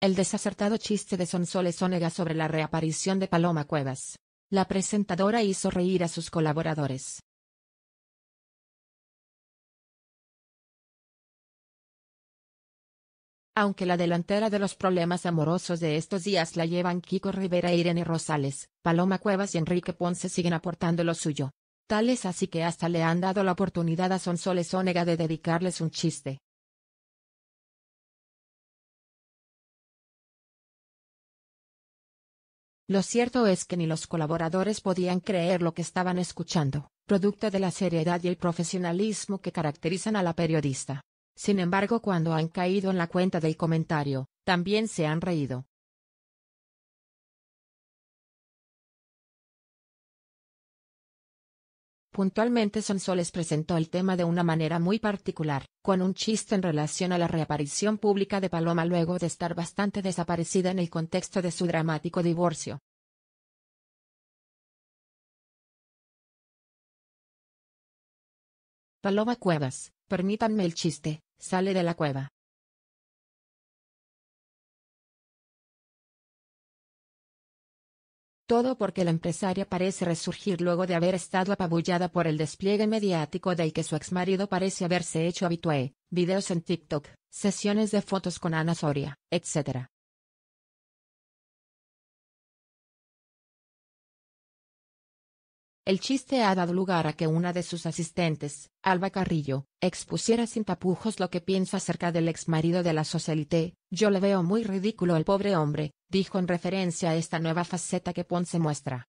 El desacertado chiste de Sonsoles Onega sobre la reaparición de Paloma Cuevas. La presentadora hizo reír a sus colaboradores. Aunque la delantera de los problemas amorosos de estos días la llevan Kiko Rivera e Irene Rosales, Paloma Cuevas y Enrique Ponce siguen aportando lo suyo. Tal es así que hasta le han dado la oportunidad a Sonsoles Onega de dedicarles un chiste. Lo cierto es que ni los colaboradores podían creer lo que estaban escuchando, producto de la seriedad y el profesionalismo que caracterizan a la periodista. Sin embargo, cuando han caído en la cuenta del comentario, también se han reído. Puntualmente Sonsoles presentó el tema de una manera muy particular, con un chiste en relación a la reaparición pública de Paloma luego de estar bastante desaparecida en el contexto de su dramático divorcio. Paloma Cuevas, permítanme el chiste, sale de la cueva. Todo porque la empresaria parece resurgir luego de haber estado apabullada por el despliegue mediático del que su marido parece haberse hecho habitué, videos en TikTok, sesiones de fotos con Ana Soria, etc. El chiste ha dado lugar a que una de sus asistentes, Alba Carrillo, expusiera sin tapujos lo que piensa acerca del ex marido de la socialité. Yo le veo muy ridículo el pobre hombre, dijo en referencia a esta nueva faceta que Ponce muestra.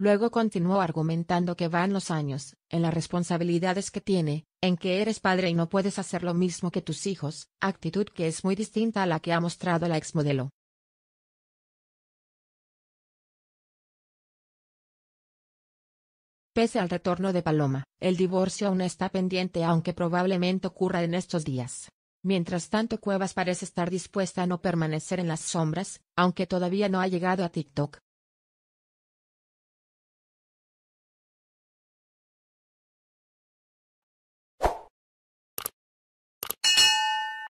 Luego continuó argumentando que van los años, en las responsabilidades que tiene, en que eres padre y no puedes hacer lo mismo que tus hijos, actitud que es muy distinta a la que ha mostrado la exmodelo. Pese al retorno de Paloma, el divorcio aún está pendiente aunque probablemente ocurra en estos días. Mientras tanto Cuevas parece estar dispuesta a no permanecer en las sombras, aunque todavía no ha llegado a TikTok.